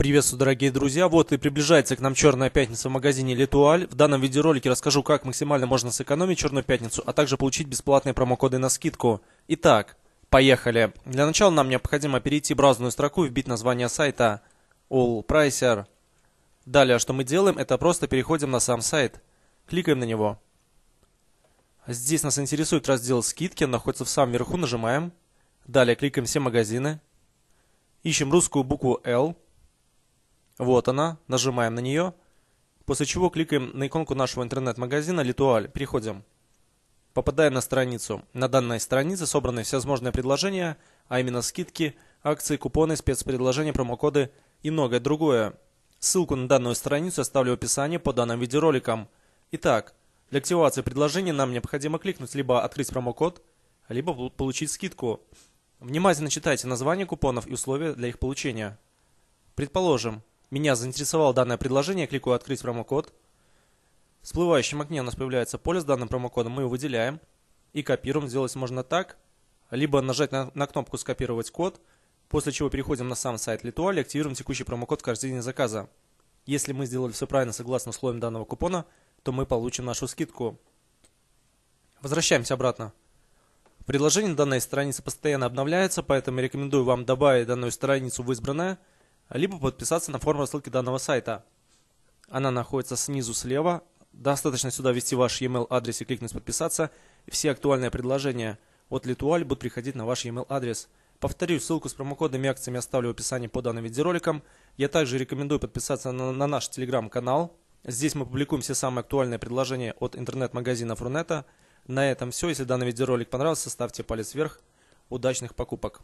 Приветствую, дорогие друзья. Вот и приближается к нам Черная Пятница в магазине Литуаль. В данном видеоролике расскажу, как максимально можно сэкономить Черную Пятницу, а также получить бесплатные промокоды на скидку. Итак, поехали. Для начала нам необходимо перейти в разную строку и вбить название сайта AllPricer. Далее, что мы делаем, это просто переходим на сам сайт. Кликаем на него. Здесь нас интересует раздел «Скидки», он находится в самом верху, нажимаем. Далее кликаем «Все магазины». Ищем русскую букву «L». Вот она, нажимаем на нее, после чего кликаем на иконку нашего интернет-магазина «Литуаль», переходим. попадаем на страницу, на данной странице собраны всевозможные предложения, а именно скидки, акции, купоны, спецпредложения, промокоды и многое другое. Ссылку на данную страницу оставлю в описании по данным видеороликам. Итак, для активации предложения нам необходимо кликнуть либо «Открыть промокод», либо получить скидку. Внимательно читайте названия купонов и условия для их получения. Предположим, меня заинтересовало данное предложение, я кликаю «Открыть промокод». В всплывающем окне у нас появляется поле с данным промокодом, мы его выделяем и копируем. Сделать можно так, либо нажать на, на кнопку «Скопировать код», после чего переходим на сам сайт Литуаль и активируем текущий промокод в корзине заказа. Если мы сделали все правильно согласно условиям данного купона, то мы получим нашу скидку. Возвращаемся обратно. Приложение данной страницы постоянно обновляется, поэтому рекомендую вам добавить данную страницу в избранное – либо подписаться на форму рассылки данного сайта. Она находится снизу слева. Достаточно сюда ввести ваш e-mail адрес и кликнуть «Подписаться». все актуальные предложения от Литуаль будут приходить на ваш e-mail адрес. Повторю, ссылку с промокодами и акциями оставлю в описании под данным видеороликом. Я также рекомендую подписаться на, на наш телеграм-канал. Здесь мы публикуем все самые актуальные предложения от интернет-магазинов Рунета. На этом все. Если данный видеоролик понравился, ставьте палец вверх. Удачных покупок!